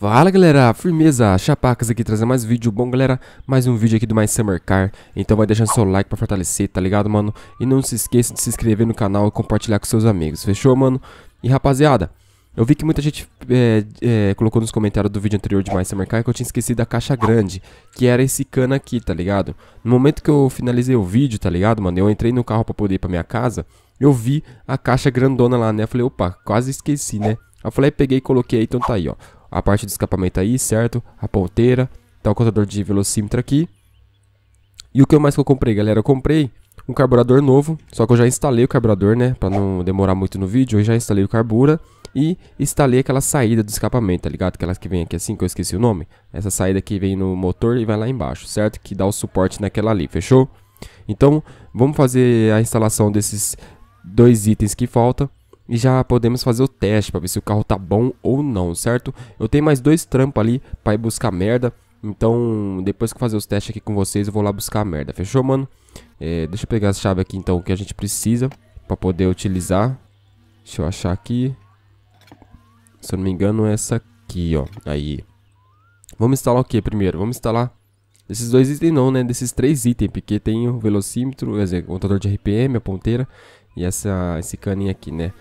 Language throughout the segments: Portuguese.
Fala galera, firmeza, Chapacas aqui trazendo mais vídeo, bom galera, mais um vídeo aqui do My Summer Car, então vai deixando seu like pra fortalecer, tá ligado mano? E não se esqueça de se inscrever no canal e compartilhar com seus amigos, fechou mano? E rapaziada, eu vi que muita gente é, é, colocou nos comentários do vídeo anterior de My Summer Car que eu tinha esquecido da caixa grande, que era esse cano aqui, tá ligado? No momento que eu finalizei o vídeo, tá ligado, mano? Eu entrei no carro pra poder ir pra minha casa, eu vi a caixa grandona lá, né? Eu falei, opa, quase esqueci, né? Eu falei, peguei e coloquei, então tá aí, ó. A parte do escapamento aí, certo? A ponteira, tá o contador de velocímetro aqui. E o que mais que eu comprei, galera? Eu comprei um carburador novo, só que eu já instalei o carburador, né? Pra não demorar muito no vídeo, eu já instalei o carbura e instalei aquela saída do escapamento, tá ligado? Aquelas que vem aqui assim, que eu esqueci o nome. Essa saída que vem no motor e vai lá embaixo, certo? Que dá o suporte naquela ali, fechou? Então, vamos fazer a instalação desses dois itens que faltam e já podemos fazer o teste para ver se o carro tá bom ou não, certo? Eu tenho mais dois trampos ali para ir buscar merda, então depois que eu fazer os testes aqui com vocês eu vou lá buscar merda, fechou mano? É, deixa eu pegar a chave aqui então que a gente precisa para poder utilizar, deixa eu achar aqui, se eu não me engano, é essa aqui, ó. Aí. Vamos instalar o que primeiro? Vamos instalar desses dois itens não, né? Desses três itens, porque tem o velocímetro, quer dizer, o contador de RPM, a ponteira e essa, esse caninho aqui, né?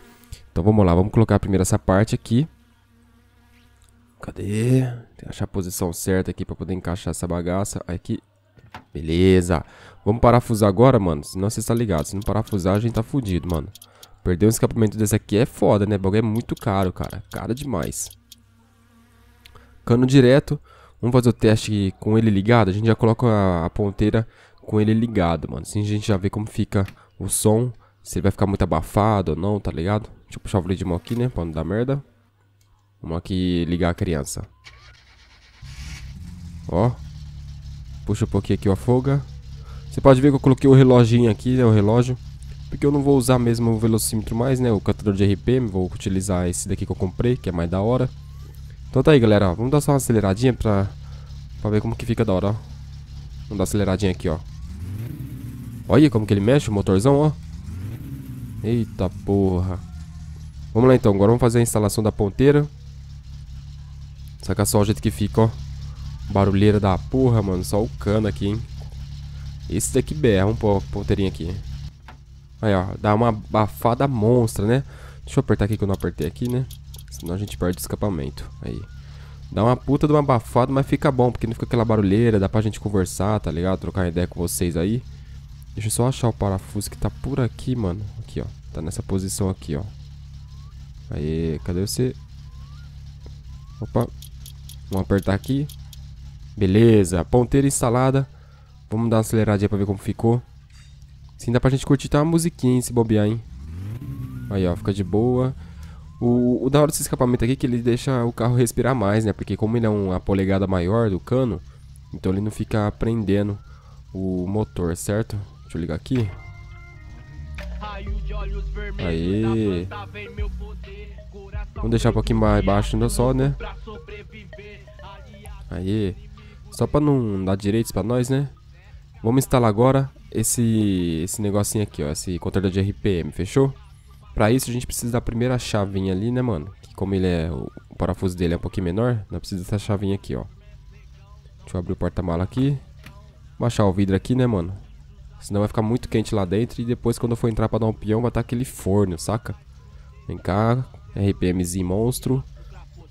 Então vamos lá, vamos colocar primeiro essa parte aqui. Cadê? Tem que achar a posição certa aqui pra poder encaixar essa bagaça. Aqui. Beleza. Vamos parafusar agora, mano, senão você está ligado. Se não parafusar, a gente tá fudido, mano. Perder um escapamento desse aqui é foda, né? O bagulho é muito caro, cara. Cara demais. Cano direto. Vamos fazer o teste com ele ligado. A gente já coloca a, a ponteira com ele ligado, mano. Assim a gente já vê como fica o som. Se ele vai ficar muito abafado ou não, tá ligado? Deixa eu puxar o de mão aqui, né? Pra não dar merda. Vamos aqui ligar a criança. Ó. Puxa um pouquinho aqui o afoga. Você pode ver que eu coloquei o reloginho aqui, né? O relógio. Porque eu não vou usar mesmo o velocímetro mais, né? O catador de RPM, vou utilizar esse daqui que eu comprei, que é mais da hora. Então tá aí, galera, ó, vamos dar só uma aceleradinha pra, pra ver como que fica da hora, ó. Vamos dar uma aceleradinha aqui, ó. Olha como que ele mexe o motorzão, ó. Eita porra. Vamos lá então, agora vamos fazer a instalação da ponteira. Saca só o jeito que fica, ó. Barulheira da porra, mano. Só o cano aqui, hein. Esse daqui berra um pouco a ponteirinha aqui. Aí, ó, dá uma abafada monstra, né? Deixa eu apertar aqui que eu não apertei aqui, né? Senão a gente perde o escapamento. Aí. Dá uma puta de uma abafada, mas fica bom, porque não fica aquela barulheira, dá pra gente conversar, tá ligado? Trocar ideia com vocês aí. Deixa eu só achar o parafuso que tá por aqui, mano. Aqui, ó. Tá nessa posição aqui, ó. Aí, cadê você? Opa. Vamos apertar aqui. Beleza, ponteira instalada. Vamos dar uma aceleradinha pra ver como ficou. Sim, dá pra gente curtir até tá uma musiquinha, hein, se bobear, hein. Aí, ó, fica de boa. O, o, da hora desse escapamento aqui é que ele deixa o carro respirar mais, né? Porque como ele é uma polegada maior do cano, então ele não fica prendendo o motor, certo? Deixa eu ligar aqui. Aí. Vamos deixar um pouquinho mais baixo ainda só, né? Aí. Só pra não dar direitos pra nós, né? Vamos instalar agora esse, esse negocinho aqui, ó, esse controle de RPM, fechou? Pra isso a gente precisa da primeira chavinha ali, né, mano? Que como ele é, o, o parafuso dele é um pouquinho menor, nós precisamos dessa chavinha aqui, ó. Deixa eu abrir o porta-mala aqui. Baixar o vidro aqui, né, mano? Senão vai ficar muito quente lá dentro e depois quando eu for entrar pra dar um peão vai estar tá aquele forno, saca? Vem cá, RPMzinho monstro.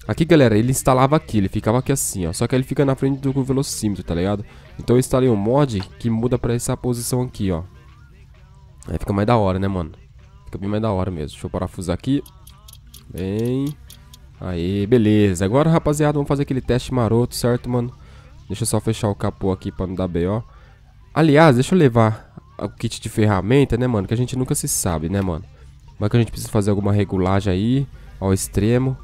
Aqui, galera, ele instalava aqui, ele ficava aqui assim, ó. Só que ele fica na frente do velocímetro, tá ligado? Então eu instalei um mod que muda pra essa posição aqui, ó. Aí fica mais da hora, né, mano? Fica bem mais da hora mesmo. Deixa eu parafusar aqui. Bem... Aí, beleza. Agora, rapaziada, vamos fazer aquele teste maroto, certo, mano? Deixa eu só fechar o capô aqui pra não dar B.O. Aliás, deixa eu levar o kit de ferramenta, né, mano? Que a gente nunca se sabe, né, mano? Mas que a gente precisa fazer alguma regulagem aí, ao extremo.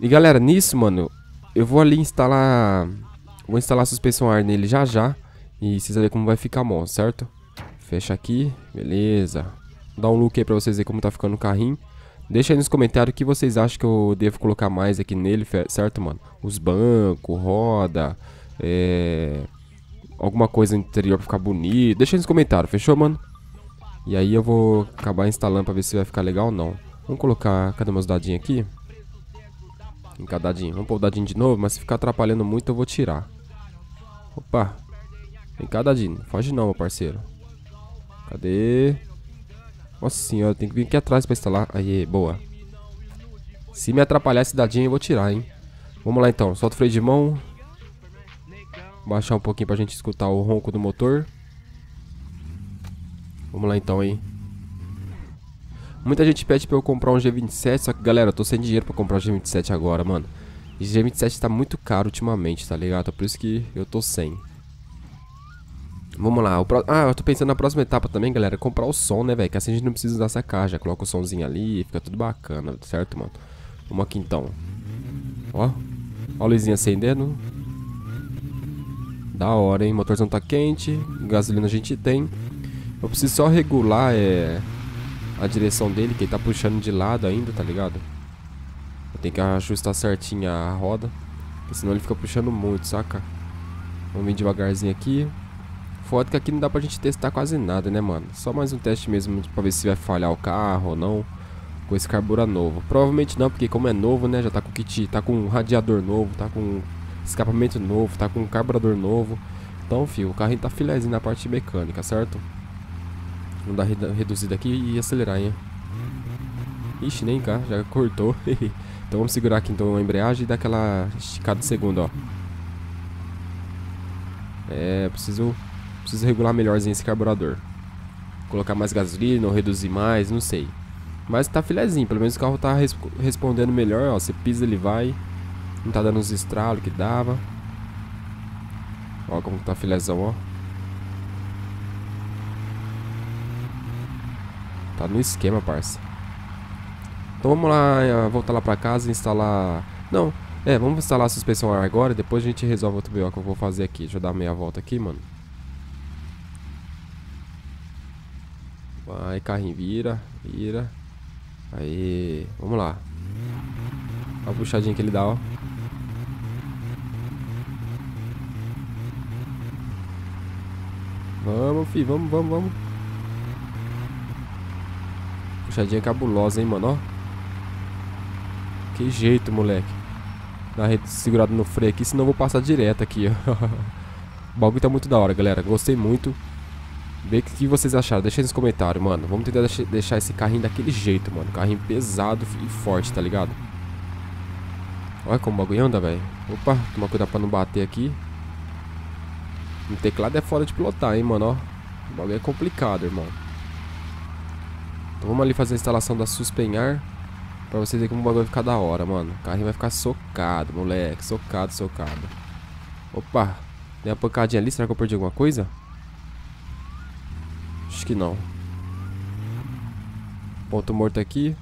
E galera, nisso, mano, eu vou ali instalar. Vou instalar a suspensão ar nele já já. E vocês vão ver como vai ficar bom, certo? Fecha aqui, beleza. Dá um look aí pra vocês verem como tá ficando o carrinho. Deixa aí nos comentários o que vocês acham que eu devo colocar mais aqui nele, certo, mano? Os bancos, roda, é... alguma coisa interior pra ficar bonito. Deixa aí nos comentários, fechou, mano? E aí eu vou acabar instalando pra ver se vai ficar legal ou não. Vamos colocar, cadê meus dadinhos aqui? Vem cá, dadinho. Vamos pôr o dadinho de novo, mas se ficar atrapalhando muito, eu vou tirar. Opa. Vem cá, dadinho. Foge não, meu parceiro. Cadê? Nossa senhora, tem que vir aqui atrás pra instalar. Aí, boa. Se me atrapalhar esse dadinho, eu vou tirar, hein. Vamos lá, então. Solta o freio de mão. Baixar um pouquinho pra gente escutar o ronco do motor. Vamos lá, então, hein. Muita gente pede pra eu comprar um G27, só que galera, eu tô sem dinheiro pra comprar o G27 agora, mano. E G27 tá muito caro ultimamente, tá ligado? É por isso que eu tô sem. Vamos lá, pro... ah, eu tô pensando na próxima etapa também, galera, comprar o som, né, velho, que assim a gente não precisa usar essa caixa, coloca o somzinho ali e fica tudo bacana, certo, mano? Vamos aqui então. Ó, ó a luzinha acendendo. Da hora, hein, motorzão tá quente, gasolina a gente tem. Eu preciso só regular, é a direção dele, que ele tá puxando de lado ainda, tá ligado? tem que ajustar certinho a roda, senão ele fica puxando muito, saca? Vamos vir devagarzinho aqui. Foda que aqui não dá pra gente testar quase nada, né, mano? Só mais um teste mesmo pra ver se vai falhar o carro ou não com esse carbura novo. Provavelmente não, porque como é novo, né, já tá com kit, tá com radiador novo, tá com escapamento novo, tá com carburador novo. Então, fio, o carrinho tá filezinho na parte mecânica, certo? Vamos dar reduzida aqui e acelerar, hein? Ixi, nem cá, já cortou. então vamos segurar aqui então a embreagem e dar aquela esticada de segundo, ó. É, preciso, preciso regular melhorzinho esse carburador. Colocar mais gasolina ou reduzir mais, não sei. Mas tá filezinho, pelo menos o carro tá res respondendo melhor, ó. Você pisa, ele vai. Não tá dando os estralos que dava. Ó como tá filezão, ó. Tá no esquema, parça. Então vamos lá, eh, voltar lá pra casa e instalar... Não, é, vamos instalar a suspensão ar agora e depois a gente resolve outro BO que eu vou fazer aqui. Deixa eu dar meia volta aqui, mano. Vai, carrinho, vira, vira. Aí, vamos lá. Olha a puxadinha que ele dá, ó. Vamos, fi, vamos, vamos, vamos. Puxadinha cabulosa, hein, mano, ó. Que jeito, moleque. rede segurado no freio aqui, senão eu vou passar direto aqui, ó. o bagulho tá muito da hora, galera. Gostei muito. Vê o que vocês acharam. Deixa nos comentários, mano. Vamos tentar deixar esse carrinho daquele jeito, mano. Carrinho pesado e forte, tá ligado? Olha como o bagulho anda, velho. Opa, tomar cuidado pra não bater aqui. O teclado é fora de pilotar, hein, mano, ó. O bagulho é complicado, irmão. Então vamos ali fazer a instalação da suspenhar. Pra vocês verem como o bagulho vai ficar da hora, mano. O carrinho vai ficar socado, moleque. Socado, socado. Opa. Tem uma pancadinha ali. Será que eu perdi alguma coisa? Acho que não. Ponto morto aqui.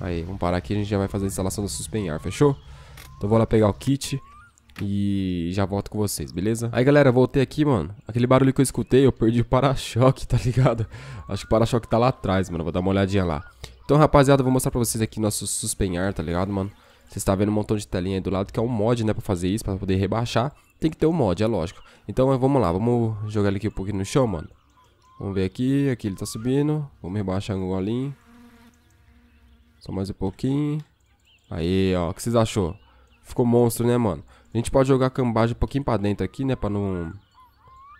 Aí, vamos parar aqui. A gente já vai fazer a instalação da suspenhar, fechou? Então vou lá pegar o kit. E já volto com vocês, beleza? Aí, galera, voltei aqui, mano. Aquele barulho que eu escutei, eu perdi o para-choque, tá ligado? Acho que o para-choque tá lá atrás, mano. Vou dar uma olhadinha lá. Então, rapaziada, eu vou mostrar pra vocês aqui nosso suspenhar, tá ligado, mano? Você está vendo um montão de telinha aí do lado, que é um mod, né, pra fazer isso, pra poder rebaixar. Tem que ter um mod, é lógico. Então, é, vamos lá, vamos jogar ele aqui um pouquinho no chão, mano. Vamos ver aqui, aqui ele tá subindo. Vamos rebaixar um golinho. Só mais um pouquinho. Aí, ó, o que vocês achou? Ficou monstro, né, mano? A gente pode jogar cambagem um pouquinho pra dentro aqui, né? Pra não...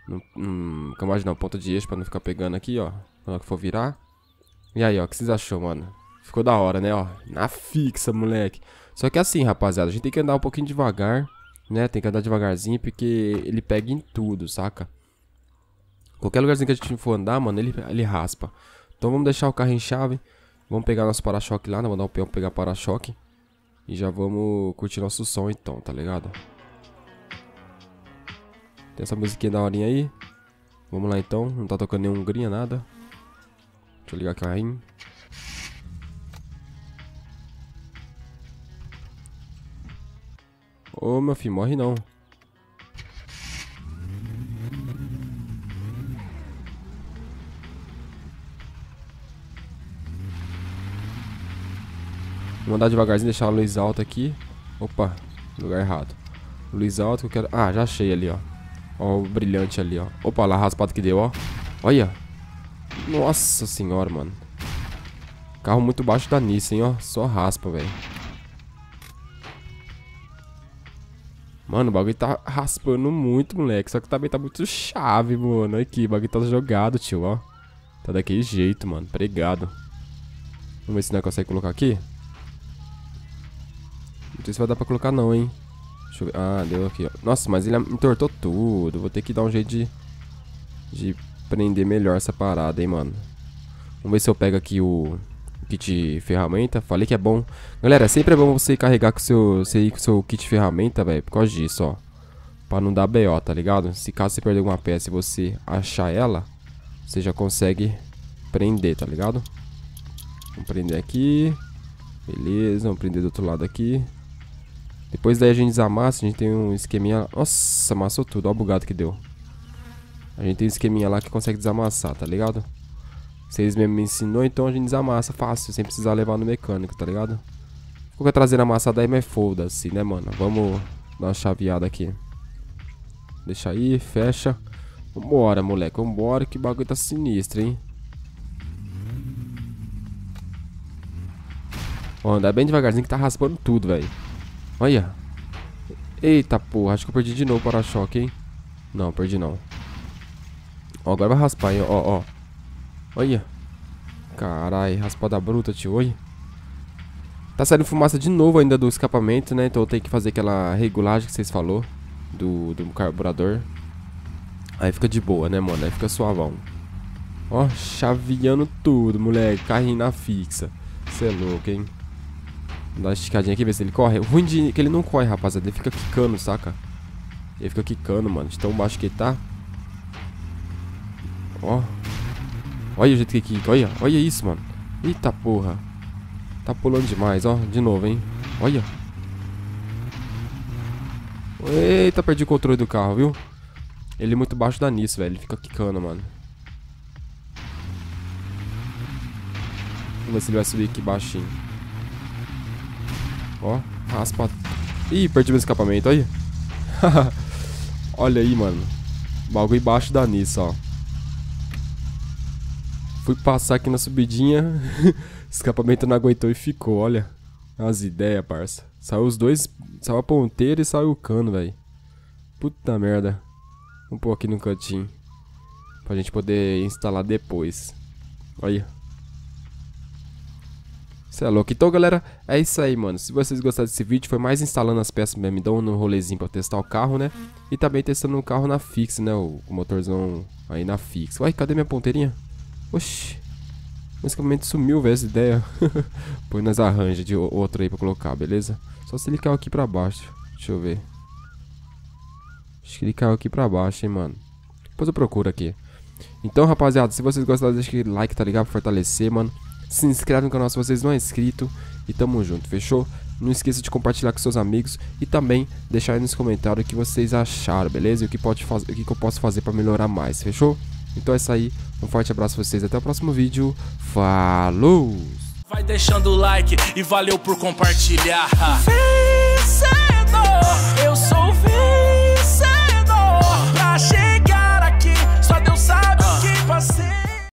não hum, cambagem não, ponta de eixo pra não ficar pegando aqui, ó. Na hora que for virar. E aí, ó, o que vocês achou, mano? Ficou da hora, né, ó. Na fixa, moleque. Só que assim, rapaziada, a gente tem que andar um pouquinho devagar, né? Tem que andar devagarzinho porque ele pega em tudo, saca? Qualquer lugarzinho que a gente for andar, mano, ele, ele raspa. Então vamos deixar o carro em chave. Vamos pegar nosso para-choque lá, né? Mandar o peão pegar para-choque. E já vamos curtir nosso som então, tá ligado? Tem essa musiquinha da horinha aí. Vamos lá então, não tá tocando nenhum grinha, nada. Deixa eu ligar aqui a rainha. Ô meu filho, morre não. Vou mandar devagarzinho, deixar a luz alta aqui. Opa, lugar errado. Luz alta que eu quero... Ah, já achei ali, ó. Ó, o brilhante ali, ó. Opa, lá, raspado que deu, ó. Olha. Nossa senhora, mano. Carro muito baixo da Nissan, ó. Só raspa, velho. Mano, o bagulho tá raspando muito, moleque. Só que também tá muito chave, mano. Aqui, o bagulho tá jogado, tio, ó. Tá daquele jeito, mano. Pregado. Vamos ver se não consegue colocar aqui sei se vai dar pra colocar não, hein. Deixa eu ver. Ah, deu aqui, ó. Nossa, mas ele entortou tudo. Vou ter que dar um jeito de... De prender melhor essa parada, hein, mano. Vamos ver se eu pego aqui o kit ferramenta. Falei que é bom. Galera, sempre é bom você carregar com seu, você ir com seu kit ferramenta, velho. Por causa disso, ó. Pra não dar BO, tá ligado? Se caso você perder alguma peça e você achar ela, você já consegue prender, tá ligado? Vamos prender aqui. Beleza, vamos prender do outro lado aqui. Depois daí a gente desamassa, a gente tem um esqueminha... Nossa, amassou tudo, ó o bugado que deu. A gente tem um esqueminha lá que consegue desamassar, tá ligado? Vocês mesmo me ensinou, então a gente desamassa fácil, sem precisar levar no mecânico, tá ligado? Ficou com a traseira amassada aí, mas foda-se, né, mano? Vamos dar uma chaveada aqui. Deixa aí, fecha. Vambora, moleque, vambora, que bagulho tá sinistro, hein? Vou anda bem devagarzinho que tá raspando tudo, velho. Olha. Eita porra, acho que eu perdi de novo o para-choque, hein? Não, perdi não. Ó, agora vai raspar, hein? Ó, ó. Olha. Carai, raspada bruta, tio. Olha. Tá saindo fumaça de novo ainda do escapamento, né? Então eu tenho que fazer aquela regulagem que vocês falou do, do carburador. Aí fica de boa, né, mano? Aí fica suavão. Ó, chaveando tudo, moleque. Carrinho na fixa. Você é louco, hein? Dá uma esticadinha aqui, ver se ele corre. O ruim de que ele não corre, rapaziada. Ele fica quicando, saca? Ele fica quicando, mano. De tão baixo que ele tá. Ó. Olha o jeito que quica. Olha, olha isso, mano. Eita porra. Tá pulando demais, ó. De novo, hein. Olha. Eita, perdi o controle do carro, viu? Ele é muito baixo da nisso, velho. Ele fica quicando, mano. Vamos ver se ele vai subir aqui baixinho. Ó, raspa. Ih, perdi meu escapamento, aí. Olha aí, mano. Bagulho embaixo da Nissa, ó. Fui passar aqui na subidinha, escapamento não aguentou e ficou, olha. As ideias, parça. Saiu os dois, saiu a ponteira e saiu o cano, velho. Puta merda. Vamos pôr aqui no cantinho. Pra gente poder instalar depois. Olha. Você é louco. Então, galera, é isso aí, mano. Se vocês gostaram desse vídeo, foi mais instalando as peças mesmo, dando um rolezinho pra testar o carro, né? E também testando o um carro na fixa, né? O motorzão aí na fixa. Uai, cadê minha ponteirinha? Oxi. Basicamente sumiu, velho, essa ideia. Põe nas arranja de outro aí pra colocar, beleza? Só se ele caiu aqui pra baixo. Deixa eu ver. Acho que ele caiu aqui pra baixo, hein, mano. Depois eu procuro aqui. Então, rapaziada, se vocês gostaram, deixa aquele like, tá ligado? Pra fortalecer, mano se inscreve no canal se vocês não é inscrito e tamo junto, fechou? Não esqueça de compartilhar com seus amigos e também deixar aí nos comentários o que vocês acharam, beleza? E o que, pode o que eu posso fazer para melhorar mais, fechou? Então é isso aí, um forte abraço pra vocês, até o próximo vídeo, falou! Vai deixando o like e valeu por compartilhar! Vencedor, eu sou